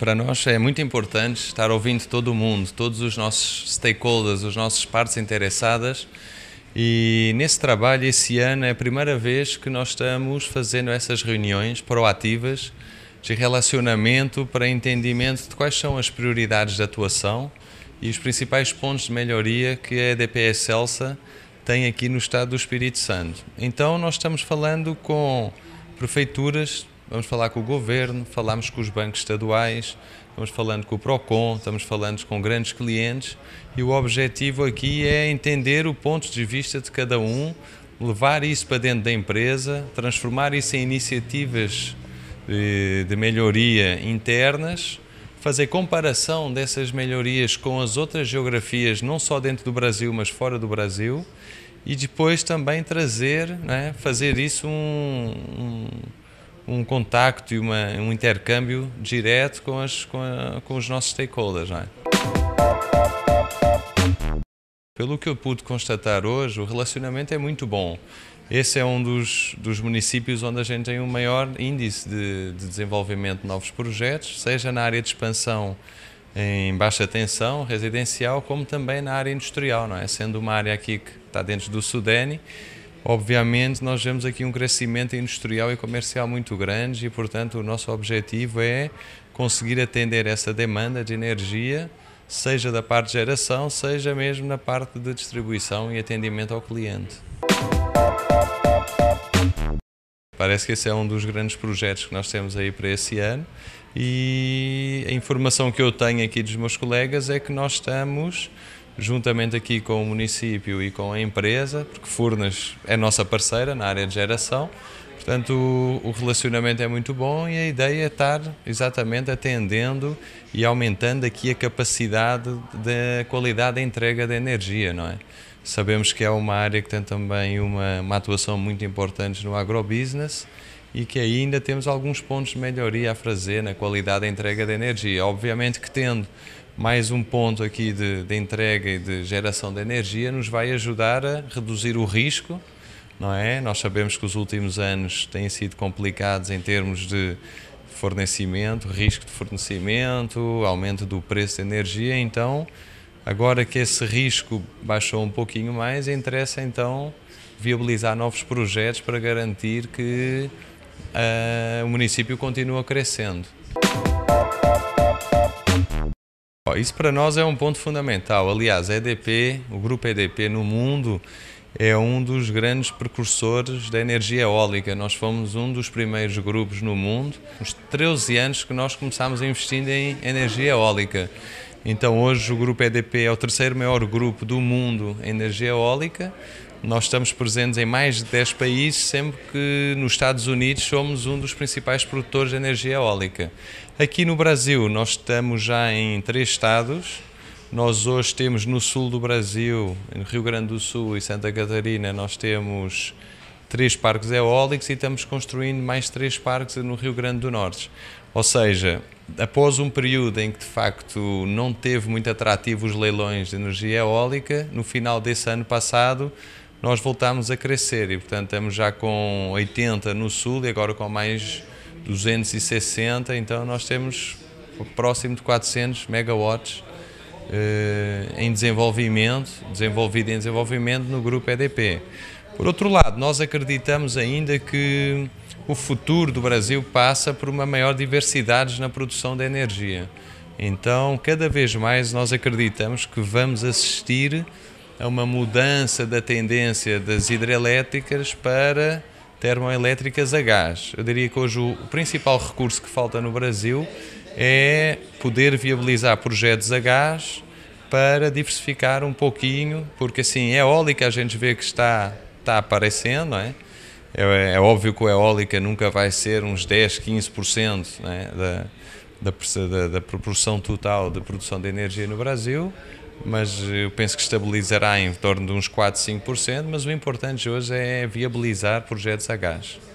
Para nós é muito importante estar ouvindo todo o mundo, todos os nossos stakeholders, os nossos partes interessadas. E nesse trabalho, esse ano, é a primeira vez que nós estamos fazendo essas reuniões proativas de relacionamento para entendimento de quais são as prioridades de atuação e os principais pontos de melhoria que a EDPS Celsa tem aqui no estado do Espírito Santo. Então, nós estamos falando com prefeituras vamos falar com o governo, falamos com os bancos estaduais, estamos falando com o Procon, estamos falando com grandes clientes e o objetivo aqui é entender o ponto de vista de cada um, levar isso para dentro da empresa, transformar isso em iniciativas de melhoria internas, fazer comparação dessas melhorias com as outras geografias, não só dentro do Brasil, mas fora do Brasil, e depois também trazer, né, fazer isso um, um um contacto e uma, um intercâmbio direto com, as, com, a, com os nossos stakeholders. É? Pelo que eu pude constatar hoje, o relacionamento é muito bom. Esse é um dos, dos municípios onde a gente tem o um maior índice de, de desenvolvimento de novos projetos, seja na área de expansão em baixa tensão, residencial, como também na área industrial, não é? Sendo uma área aqui que está dentro do Sudene, Obviamente, nós vemos aqui um crescimento industrial e comercial muito grande e, portanto, o nosso objetivo é conseguir atender essa demanda de energia, seja da parte de geração, seja mesmo na parte de distribuição e atendimento ao cliente. Parece que esse é um dos grandes projetos que nós temos aí para esse ano e a informação que eu tenho aqui dos meus colegas é que nós estamos juntamente aqui com o município e com a empresa, porque Furnas é nossa parceira na área de geração, portanto o, relacionamento é muito bom e a ideia é estar exatamente atendendo e aumentando aqui a capacidade da qualidade da entrega da energia, não é? Sabemos que é uma área que tem também uma, uma atuação muito importante no agrobusiness e que ainda temos alguns pontos de melhoria a fazer na qualidade da entrega da energia. Obviamente que tendo mais um ponto aqui de, de, entrega e de geração de energia nos vai ajudar a reduzir o risco, não é? Nós sabemos que os últimos anos têm sido complicados em termos de fornecimento, risco de fornecimento, aumento do preço de energia, então agora que esse risco baixou um pouquinho mais, interessa então viabilizar novos projetos para garantir que uh, o município continua crescendo isso para nós é um ponto fundamental. Aliás, a EDP, o grupo EDP no mundo, é um dos grandes precursores da energia eólica. Nós fomos um dos primeiros grupos no mundo, uns 13 anos que nós começámos a investir em energia eólica. Então hoje o grupo EDP é o terceiro maior grupo do mundo em energia eólica. Nós estamos presentes em mais de 10 países, sempre que nos Estados Unidos somos um dos principais produtores de energia eólica. Aqui no Brasil, nós estamos já em três estados. Nós hoje temos no sul do Brasil, em Rio Grande do Sul e Santa Catarina, nós temos três parques eólicos e estamos construindo mais três parques no Rio Grande do Norte. Ou seja, após um período em que de facto não teve muito atrativo os leilões de energia eólica, no final desse ano passado nós voltámos a crescer e portanto estamos já com 80 no sul e agora com mais 260, então nós temos próximo de 400 megawatts eh, em desenvolvimento, desenvolvido em desenvolvimento no grupo EDP. Por outro lado, nós acreditamos ainda que o futuro do Brasil passa por uma maior diversidade na produção de energia. Então, cada vez mais nós acreditamos que vamos assistir a uma mudança da tendência das hidrelétricas para termoelétricas a gás. Eu diria que hoje o principal recurso que falta no Brasil é poder viabilizar projetos a gás para diversificar um pouquinho, porque assim, a eólica a gente vê que está está aparecendo, é? É, é? óbvio que o eólica nunca vai ser uns 10, 15% é? da, da, da, da proporção total de produção de energia no Brasil, mas eu penso que estabilizará em torno de uns 4, 5%, mas o importante hoje é viabilizar projetos a gás.